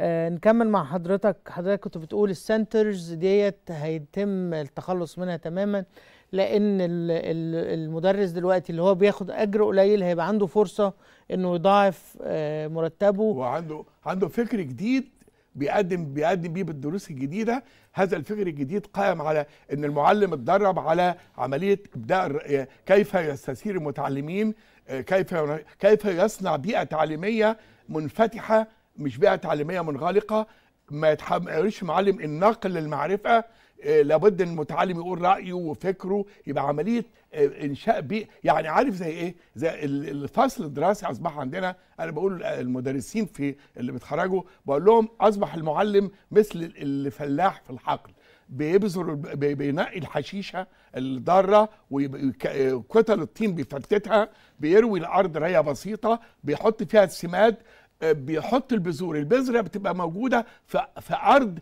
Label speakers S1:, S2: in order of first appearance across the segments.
S1: آه، نكمل مع حضرتك حضرتك كنت بتقول السنترز ديت هيتم التخلص منها تماما لان المدرس دلوقتي اللي هو بياخد اجر قليل هيبقى عنده فرصه انه يضاعف آه، مرتبه وعنده عنده فكر جديد بيقدم بيقدم بيه بالدروس الجديده هذا الفكر الجديد قائم على ان المعلم اتدرب على عمليه ابداء آه، كيف يستثير المتعلمين كيف كيف يصنع بيئه تعليميه منفتحه مش بيئه تعليميه منغلقه ما يتحملش معلم النقل للمعرفه آه، لابد ان المتعلم يقول رايه وفكره يبقى عمليه آه، انشاء بيئه يعني عارف زي ايه زي الفصل الدراسي اصبح عندنا انا بقول آه، المدرسين في اللي بيتخرجوا بقول لهم اصبح المعلم مثل الفلاح في الحقل بيبذر بينقي الحشيشه الضاره وكتل الطين بيفتتها بيروي الارض ريه بسيطه بيحط فيها السماد بيحط البذور البذره بتبقى موجوده في, في ارض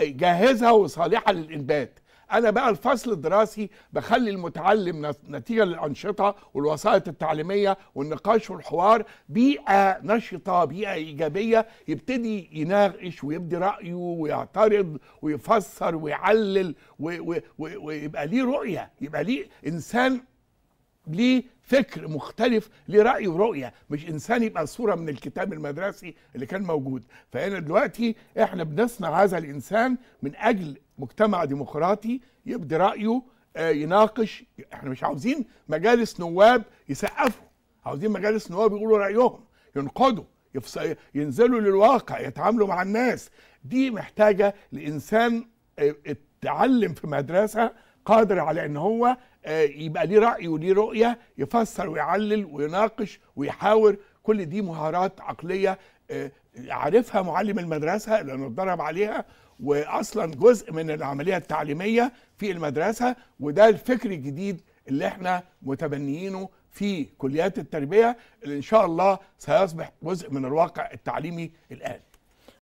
S1: جاهزه وصالحه للانبات انا بقى الفصل الدراسي بخلي المتعلم نتيجه للانشطه والوسائط التعليميه والنقاش والحوار بيئه نشطه بيئه ايجابيه يبتدي يناقش ويبدي رايه ويعترض ويفسر ويعلل ويبقى ليه رؤيه يبقى ليه انسان ليه فكر مختلف ليه راي ورؤيه مش انسان يبقى صوره من الكتاب المدرسي اللي كان موجود فانا دلوقتي احنا بنصنع هذا الانسان من اجل مجتمع ديمقراطي يبدي رايه آه يناقش احنا مش عاوزين مجالس نواب يسقفوا عاوزين مجالس نواب يقولوا رايهم ينقدوا ينزلوا للواقع يتعاملوا مع الناس دي محتاجه لانسان آه تعلم في مدرسه قادر على ان هو آه، يبقى ليه راي وليه رؤيه يفسر ويعلل ويناقش ويحاور كل دي مهارات عقليه آه، عارفها معلم المدرسه لانه اتدرب عليها واصلا جزء من العمليه التعليميه في المدرسه وده الفكر الجديد اللي احنا متبنيينه في كليات التربيه اللي ان شاء الله سيصبح جزء من الواقع التعليمي الان